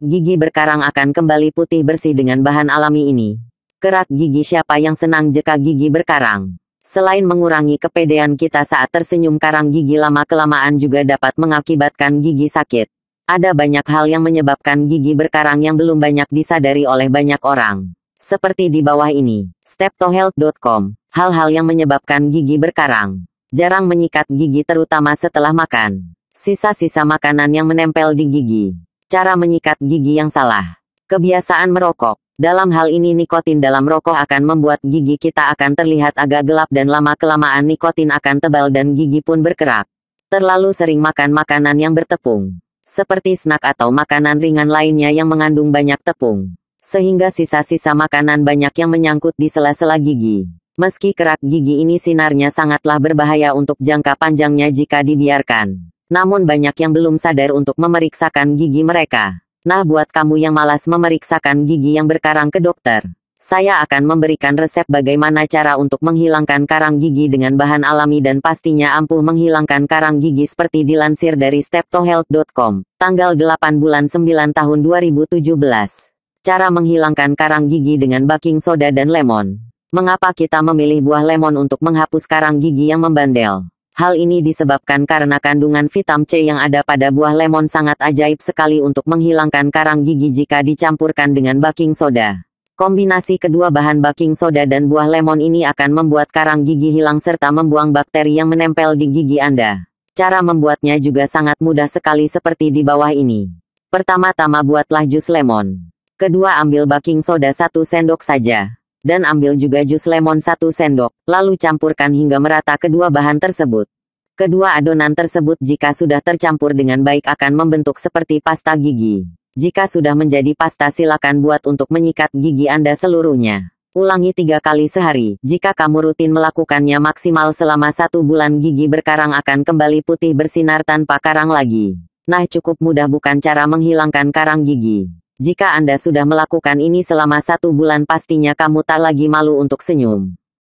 Gigi berkarang akan kembali putih bersih dengan bahan alami ini. Kerak gigi siapa yang senang jika gigi berkarang? Selain mengurangi kepedean kita saat tersenyum karang gigi lama-kelamaan juga dapat mengakibatkan gigi sakit. Ada banyak hal yang menyebabkan gigi berkarang yang belum banyak disadari oleh banyak orang. Seperti di bawah ini, steptohealth.com, hal-hal yang menyebabkan gigi berkarang. Jarang menyikat gigi terutama setelah makan. Sisa-sisa makanan yang menempel di gigi. Cara menyikat gigi yang salah. Kebiasaan merokok. Dalam hal ini nikotin dalam rokok akan membuat gigi kita akan terlihat agak gelap dan lama-kelamaan nikotin akan tebal dan gigi pun berkerak. Terlalu sering makan makanan yang bertepung. Seperti snack atau makanan ringan lainnya yang mengandung banyak tepung. Sehingga sisa-sisa makanan banyak yang menyangkut di sela-sela gigi. Meski kerak gigi ini sinarnya sangatlah berbahaya untuk jangka panjangnya jika dibiarkan. Namun banyak yang belum sadar untuk memeriksakan gigi mereka. Nah buat kamu yang malas memeriksakan gigi yang berkarang ke dokter, saya akan memberikan resep bagaimana cara untuk menghilangkan karang gigi dengan bahan alami dan pastinya ampuh menghilangkan karang gigi seperti dilansir dari steptohealth.com, tanggal 8 bulan 9 tahun 2017. Cara menghilangkan karang gigi dengan baking soda dan lemon. Mengapa kita memilih buah lemon untuk menghapus karang gigi yang membandel? Hal ini disebabkan karena kandungan vitamin C yang ada pada buah lemon sangat ajaib sekali untuk menghilangkan karang gigi jika dicampurkan dengan baking soda. Kombinasi kedua bahan baking soda dan buah lemon ini akan membuat karang gigi hilang serta membuang bakteri yang menempel di gigi Anda. Cara membuatnya juga sangat mudah sekali seperti di bawah ini. Pertama-tama buatlah jus lemon. Kedua ambil baking soda satu sendok saja. Dan ambil juga jus lemon satu sendok, lalu campurkan hingga merata kedua bahan tersebut. Kedua adonan tersebut jika sudah tercampur dengan baik akan membentuk seperti pasta gigi. Jika sudah menjadi pasta silakan buat untuk menyikat gigi Anda seluruhnya. Ulangi tiga kali sehari. Jika kamu rutin melakukannya maksimal selama satu bulan gigi berkarang akan kembali putih bersinar tanpa karang lagi. Nah cukup mudah bukan cara menghilangkan karang gigi. Jika Anda sudah melakukan ini selama satu bulan pastinya kamu tak lagi malu untuk senyum.